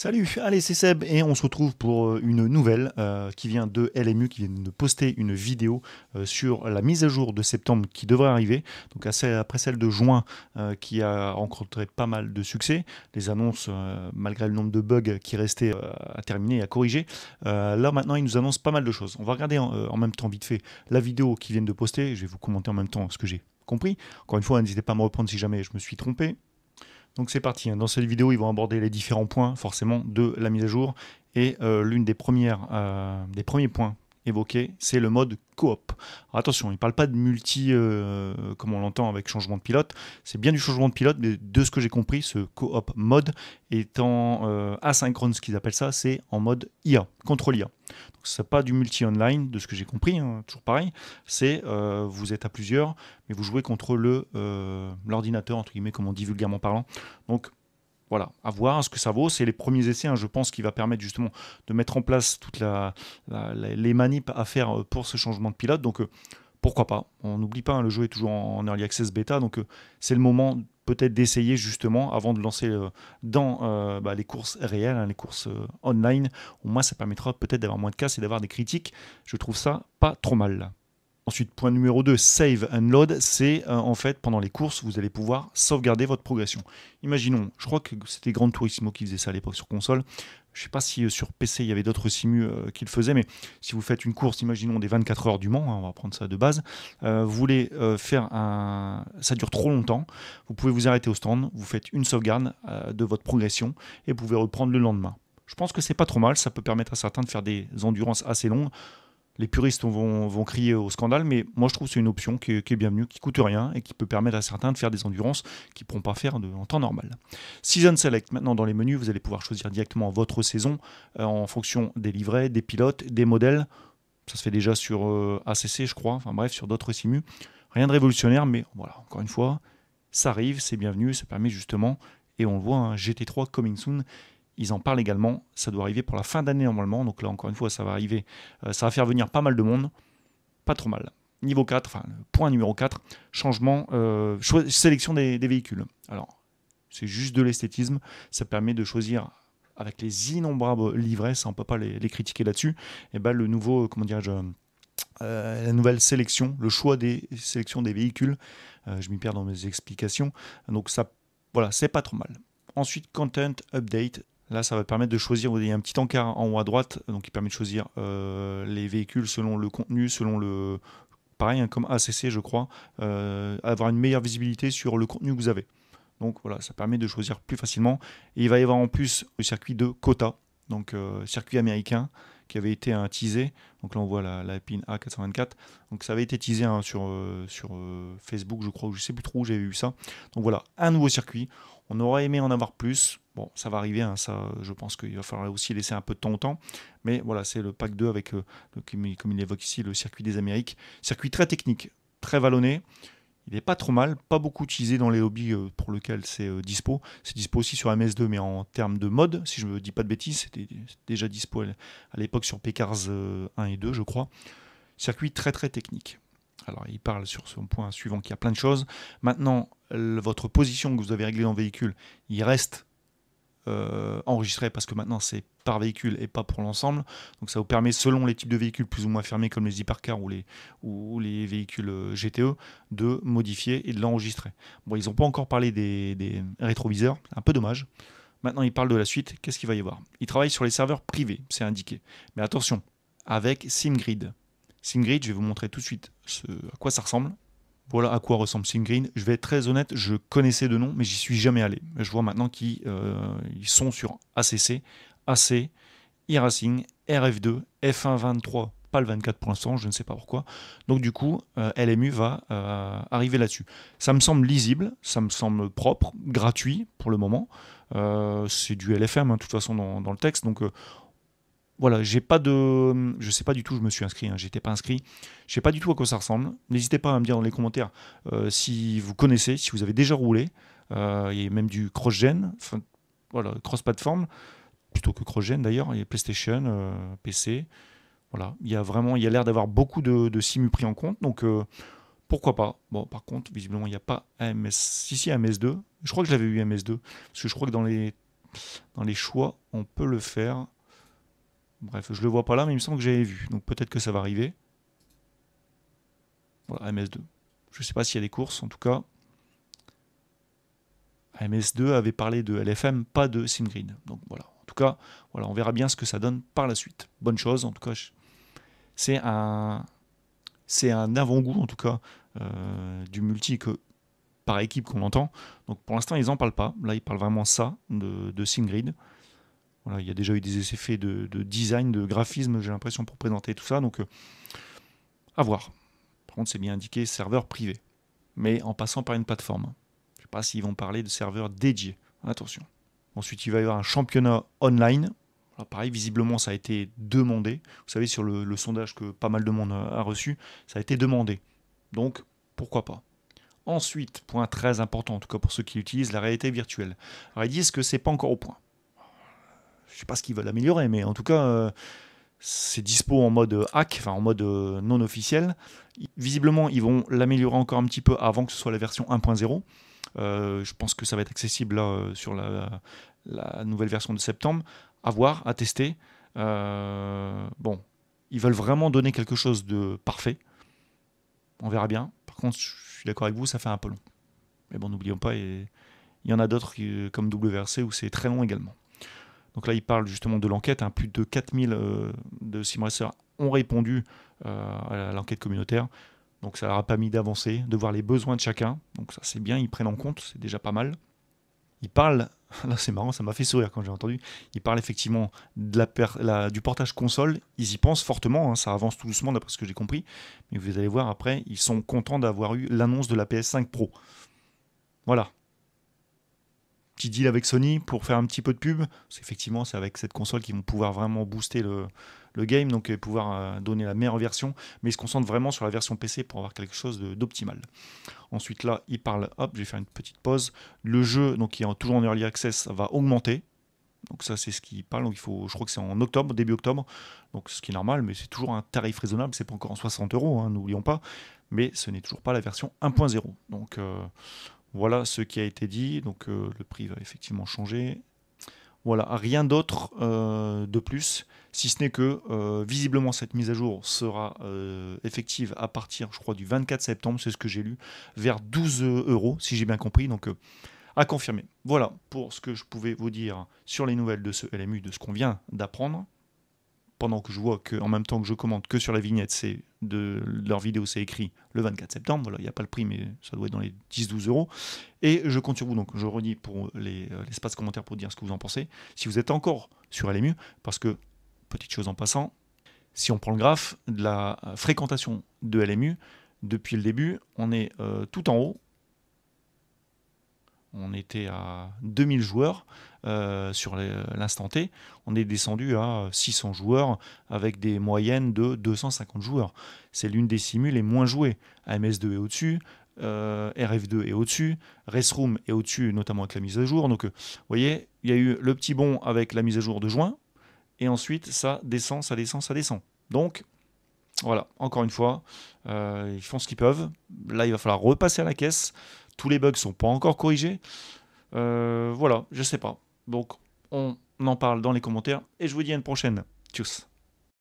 Salut, allez c'est Seb et on se retrouve pour euh, une nouvelle euh, qui vient de LMU qui vient de poster une vidéo euh, sur la mise à jour de septembre qui devrait arriver. Donc après celle de juin qui a rencontré pas mal de succès, les annonces malgré le nombre de bugs qui restaient à terminer et à corriger, là maintenant ils nous annoncent pas mal de choses. On va regarder en, en même temps vite fait la vidéo qui viennent de poster, je vais vous commenter en même temps ce que j'ai compris. Encore une fois, n'hésitez pas à me reprendre si jamais je me suis trompé. Donc c'est parti, hein. dans cette vidéo ils vont aborder les différents points forcément de la mise à jour et euh, l'une des premières euh, des premiers points évoqué, c'est le mode coop. attention, il ne parle pas de multi euh, comme on l'entend avec changement de pilote, c'est bien du changement de pilote, mais de ce que j'ai compris, ce coop mode étant euh, asynchrone, ce qu'ils appellent ça, c'est en mode IA, contre IA. Donc c'est pas du multi-online, de ce que j'ai compris, hein, toujours pareil, c'est euh, vous êtes à plusieurs, mais vous jouez contre le l'ordinateur, entre guillemets, comme on dit vulgairement parlant. Donc voilà, à voir ce que ça vaut. C'est les premiers essais, hein. je pense, qui va permettre justement de mettre en place toutes la, les manips à faire euh, pour ce changement de pilote. Donc euh, pourquoi pas On n'oublie pas, hein, le jeu est toujours en, early access bêta, donc euh, c'est le moment peut-être d'essayer justement avant de lancer dans bah, les courses réelles, hein, les courses online. Au moins, ça permettra peut-être d'avoir moins de casse et d'avoir des critiques. Je trouve ça pas trop mal. Ensuite, point numéro 2, save and load, c'est euh, en fait pendant les courses, vous allez pouvoir sauvegarder votre progression. Imaginons, je crois que c'était Grand Turismo qui faisait ça à l'époque sur console. Je ne sais pas si euh, sur PC il y avait d'autres simus euh, qui le faisaient, mais si vous faites une course, imaginons des 24 heures du Mans, hein, on va prendre ça de base, vous voulez faire un. Ça dure trop longtemps, vous pouvez vous arrêter au stand, vous faites une sauvegarde de votre progression et vous pouvez reprendre le lendemain. Je pense que c'est pas trop mal, ça peut permettre à certains de faire des endurances assez longues les puristes vont, crier au scandale, mais moi je trouve que c'est une option qui est, bienvenue, qui coûte rien et qui peut permettre à certains de faire des endurances qu'ils ne pourront pas faire en temps normal. Season Select, maintenant dans les menus, vous allez pouvoir choisir directement votre saison euh, en fonction des livrets, des pilotes, des modèles. Ça se fait déjà sur euh, ACC, je crois, enfin bref, sur d'autres simus. Rien de révolutionnaire, mais voilà, encore une fois, ça arrive, c'est bienvenu, ça permet justement, et on le voit, un hein, GT3 coming soon ils en parlent également. Ça doit arriver pour la fin d'année normalement. Donc là, encore une fois, ça va arriver. Euh, ça va faire venir pas mal de monde. Pas trop mal. Niveau 4, enfin, point numéro 4, changement, euh, sélection des, véhicules. Alors, c'est juste de l'esthétisme. Ça permet de choisir avec les innombrables livrets, ça on peut pas les, critiquer là-dessus, et ben le nouveau, euh, comment dirais-je, la nouvelle sélection, le choix des sélections des véhicules, je m'y perds dans mes explications, donc ça, voilà, c'est pas trop mal. Ensuite, content update, Là, ça va permettre de choisir, il y a un petit encart en haut à droite, donc il permet de choisir euh, les véhicules selon le contenu, selon le... Pareil, hein, comme ACC, je crois, euh, avoir une meilleure visibilité sur le contenu que vous avez. Donc voilà, ça permet de choisir plus facilement. Et il va y avoir en plus le circuit de quota, donc euh, circuit américain, qui avait été hein, teasé. Donc là, on voit la, pin A424. Donc ça avait été teasé hein, sur, sur Facebook, je crois, ou je sais plus trop où j'avais vu ça. Donc voilà, un nouveau circuit. On aurait aimé en avoir plus. Bon, ça va arriver, hein, ça, je pense qu'il va falloir aussi laisser un peu de temps au temps. Mais voilà, c'est le pack 2 avec, euh, comme il évoque ici, le circuit des Amériques. Circuit très technique, très vallonné. Il n'est pas trop mal, pas beaucoup utilisé dans les lobbies euh, pour lesquels c'est euh, dispo. C'est dispo aussi sur MS2, mais en termes de mode, si je ne me dis pas de bêtises, c'était déjà dispo à l'époque sur p 1 et 2, je crois. Circuit très très technique. Alors, il parle sur son point suivant qu'il y a plein de choses. Maintenant, votre position que vous avez réglée en véhicule, il reste euh, enregistrer parce que maintenant c'est par véhicule et pas pour l'ensemble. Donc ça vous permet, selon les types de véhicules plus ou moins fermés comme les hypercars ou les, ou les véhicules euh, GTE, de modifier et de l'enregistrer. Bon, ils n'ont pas encore parlé des, des rétroviseurs, un peu dommage. Maintenant, ils parlent de la suite. Qu'est-ce qu'il va y avoir Ils travaillent sur les serveurs privés, c'est indiqué. Mais attention, avec SimGrid. SimGrid, je vais vous montrer tout de suite ce, à quoi ça ressemble voilà à quoi ressemble Green. Je vais être très honnête, je connaissais de nom, mais j'y suis jamais allé. Je vois maintenant qu'ils euh, sont sur ACC, AC, IRacing, RF2, f 123 23, pas le 24 pour l'instant, je ne sais pas pourquoi. Donc du coup, euh, LMU va euh, arriver là-dessus. Ça me semble lisible, ça me semble propre, gratuit pour le moment. c'est du LFM, hein, de toute façon, dans, dans, le texte, donc voilà, j'ai pas de, je sais pas du tout, je me suis inscrit, Je hein, j'étais pas inscrit, je sais pas du tout à quoi ça ressemble. N'hésitez pas à me dire dans les commentaires euh, si vous connaissez, si vous avez déjà roulé. Euh, il y a même du cross-gen, voilà, cross-platform, plutôt que cross-gen d'ailleurs. Il y a PlayStation, euh, PC. Voilà, il y a vraiment, il y a l'air d'avoir beaucoup de, de, simu pris en compte, donc pourquoi pas. Bon, par contre, visiblement, il n'y a pas MS... Si, si, ms 2 Je crois que j'avais eu ms 2 parce que je crois que dans les, dans les choix, on peut le faire. Bref, je le vois pas là, mais il me semble que j'avais vu. Donc peut-être que ça va arriver. Voilà, MS2. Je sais pas s'il y a des courses, en tout cas. MS2 avait parlé de LFM, pas de SimGrid. Donc voilà, en tout cas, voilà, on verra bien ce que ça donne par la suite. Bonne chose, en tout cas. C'est un, c'est un avant-goût, en tout cas, euh, du multi que, par équipe qu'on entend. Donc pour l'instant, ils n'en parlent pas. Là, ils parlent vraiment ça, de, de SimGrid il y a déjà eu des essais faits de, design, de graphisme, j'ai l'impression, pour présenter tout ça. Donc, euh, à voir. Par contre, c'est bien indiqué serveur privé, mais en passant par une plateforme. Je ne sais pas s'ils vont parler de serveur dédié. Attention. Ensuite, il va y avoir un championnat online. pareil, visiblement, ça a été demandé. Vous savez, sur le, sondage que pas mal de monde a, reçu, ça a été demandé. Donc, pourquoi pas Ensuite, point très important, en tout cas pour ceux qui utilisent la réalité virtuelle. Alors, ils disent que c'est pas encore au point je ne sais pas ce qu'ils veulent améliorer, mais en tout cas, euh, c'est dispo en mode euh, hack, enfin en mode euh, non officiel. Visiblement, ils vont l'améliorer encore un petit peu avant que ce soit la version 1.0. je pense que ça va être accessible sur la, nouvelle version de septembre. À voir, à tester. bon, ils veulent vraiment donner quelque chose de parfait. On verra bien. Par contre, je suis d'accord avec vous, ça fait un peu long. Mais bon, n'oublions pas, il y en a d'autres comme WRC où c'est très long également. Donc là, il parle justement de l'enquête. Hein. Plus de 4000 euh, de Simracers ont répondu euh, à l'enquête communautaire. Donc ça leur a permis d'avancer, de voir les besoins de chacun. Donc ça, c'est bien, ils prennent en compte, c'est déjà pas mal. Il parle, là c'est marrant, ça m'a fait sourire quand j'ai entendu, il parle effectivement du portage console, ils y pensent fortement, hein, ça avance tout doucement d'après ce que j'ai compris, mais vous allez voir après, ils sont contents d'avoir eu l'annonce de la PS5 Pro. Voilà, petit deal avec Sony pour faire un petit peu de pub. Parce qu'effectivement, c'est avec cette console qu'ils vont pouvoir vraiment booster le, game, donc euh, pouvoir euh, donner la meilleure version. Mais ils se concentrent vraiment sur la version PC pour avoir quelque chose d'optimal. Ensuite, là, il parle hop, je vais faire une petite pause. Le jeu, donc, qui est toujours en early access, va augmenter. Donc ça, c'est ce qu'il parle. Donc il faut, je crois que c'est en octobre, début octobre. Donc ce qui est normal, mais c'est toujours un tarif raisonnable. C'est pas encore en 60 euros, hein, n'oublions pas. Mais ce n'est toujours pas la version 1.0. Donc euh, voilà ce qui a été dit. Donc euh, le prix va effectivement changer. Voilà, rien d'autre euh, de plus, si ce n'est que euh, visiblement cette mise à jour sera effective à partir, je crois, du 24 septembre, c'est ce que j'ai lu, vers 12 euros, si j'ai bien compris. Donc à confirmer. Voilà pour ce que je pouvais vous dire sur les nouvelles de ce LMU, de ce qu'on vient d'apprendre pendant que je vois que, en même temps que je commente que sur la vignette, c'est de leur vidéo, c'est écrit le 24 septembre. Voilà, il n'y a pas le prix, mais ça doit être dans les 10-12 euros. Et je compte sur vous. Donc, je redis pour euh, l'espace commentaire pour dire ce que vous en pensez. Si vous êtes encore sur LMU, parce que, petite chose en passant, si on prend le graphe de la fréquentation de LMU, depuis le début, on est euh, tout en haut. On était à 2000 joueurs. Euh, sur euh, l'instant T, on est descendu à 600 joueurs avec des moyennes de 250 joueurs. C'est l'une des simules les moins jouées. AMS2 est au-dessus, euh, RF2 est au-dessus, Restroom est au-dessus, notamment avec la mise à jour. Donc, vous voyez, il y a eu le petit bond avec la mise à jour de juin, et ensuite ça descend, ça descend, ça descend. Donc, voilà, encore une fois, ils font ce qu'ils peuvent. Là, il va falloir repasser à la caisse. Tous les bugs sont pas encore corrigés. voilà, je sais pas. Donc, on en parle dans les commentaires. Et je vous dis à une prochaine. Tchuss